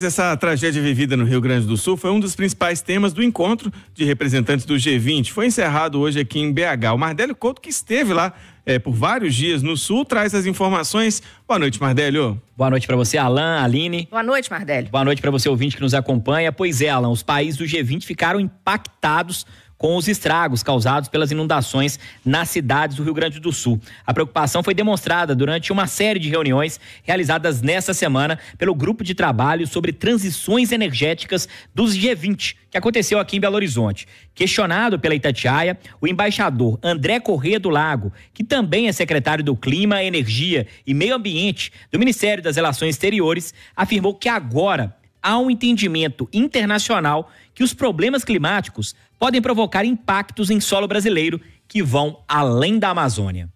Essa tragédia vivida no Rio Grande do Sul foi um dos principais temas do encontro de representantes do G20. Foi encerrado hoje aqui em BH. O Mardélio Couto, que esteve lá é, por vários dias no Sul, traz as informações. Boa noite, Mardélio. Boa noite para você, Alain, Aline. Boa noite, Mardélio. Boa noite para você, ouvinte que nos acompanha. Pois é, Alain, os países do G20 ficaram impactados com os estragos causados pelas inundações nas cidades do Rio Grande do Sul. A preocupação foi demonstrada durante uma série de reuniões realizadas nesta semana pelo Grupo de Trabalho sobre Transições Energéticas dos G20, que aconteceu aqui em Belo Horizonte. Questionado pela Itatiaia, o embaixador André Corrêa do Lago, que também é secretário do Clima, Energia e Meio Ambiente do Ministério das Relações Exteriores, afirmou que agora há um entendimento internacional que os problemas climáticos podem provocar impactos em solo brasileiro que vão além da Amazônia.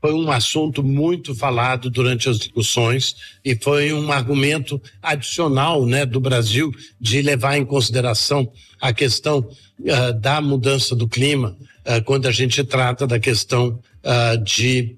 Foi um assunto muito falado durante as discussões e foi um argumento adicional né, do Brasil de levar em consideração a questão uh, da mudança do clima uh, quando a gente trata da questão uh, de,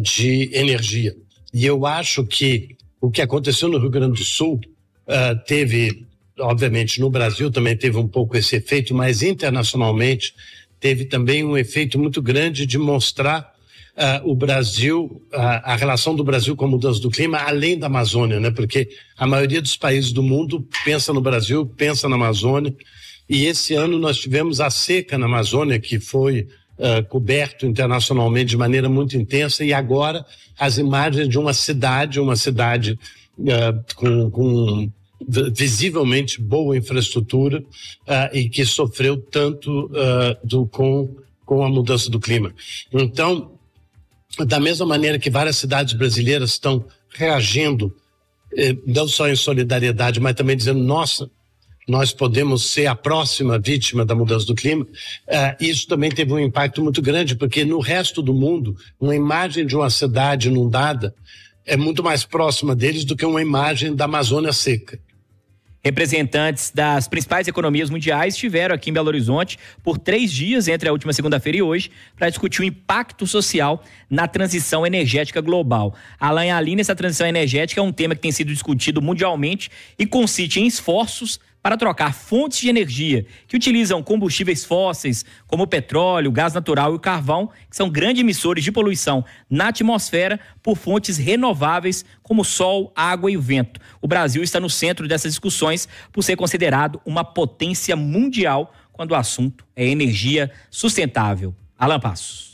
de energia. E eu acho que o que aconteceu no Rio Grande do Sul ah, teve, obviamente, no Brasil também teve um pouco esse efeito, mas internacionalmente teve também um efeito muito grande de mostrar Uh, o Brasil, uh, a relação do Brasil com a mudança do clima, além da Amazônia, né? Porque a maioria dos países do mundo pensa no Brasil, pensa na Amazônia. E esse ano nós tivemos a seca na Amazônia, que foi uh, coberto internacionalmente de maneira muito intensa, e agora as imagens de uma cidade, uma cidade uh, com, com visivelmente boa infraestrutura uh, e que sofreu tanto uh, do, com, com a mudança do clima. Então, da mesma maneira que várias cidades brasileiras estão reagindo, eh, não só em solidariedade, mas também dizendo: nossa, nós podemos ser a próxima vítima da mudança do clima, uh, isso também teve um impacto muito grande, porque no resto do mundo, uma imagem de uma cidade inundada é muito mais próxima deles do que uma imagem da Amazônia seca. Representantes das principais economias mundiais estiveram aqui em Belo Horizonte por três dias, entre a última segunda-feira e hoje, para discutir o impacto social na transição energética global. Alain Aline, essa transição energética é um tema que tem sido discutido mundialmente e consiste em esforços para trocar fontes de energia que utilizam combustíveis fósseis, como o petróleo, gás natural e o carvão, que são grandes emissores de poluição na atmosfera, por fontes renováveis como sol, água e vento. O Brasil está no centro dessas discussões por ser considerado uma potência mundial quando o assunto é energia sustentável. Alan Passos.